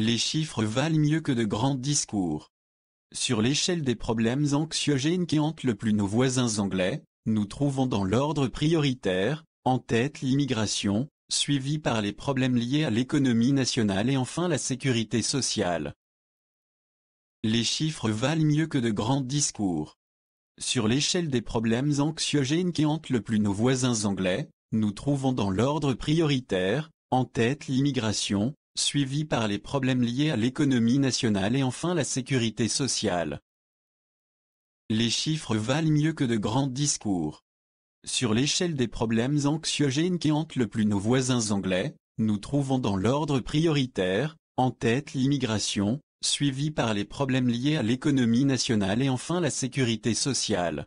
Les chiffres valent mieux que de grands discours. Sur l'échelle des problèmes anxiogènes qui hantent le plus nos voisins anglais, nous trouvons dans l'ordre prioritaire, en tête l'immigration, suivi par les problèmes liés à l'économie nationale et enfin la sécurité sociale. Les chiffres valent mieux que de grands discours. Sur l'échelle des problèmes anxiogènes qui hantent le plus nos voisins anglais, nous trouvons dans l'ordre prioritaire, en tête l'immigration, suivi par les problèmes liés à l'économie nationale et enfin la sécurité sociale. Les chiffres valent mieux que de grands discours. Sur l'échelle des problèmes anxiogènes qui hantent le plus nos voisins anglais, nous trouvons dans l'ordre prioritaire, en tête l'immigration, suivi par les problèmes liés à l'économie nationale et enfin la sécurité sociale.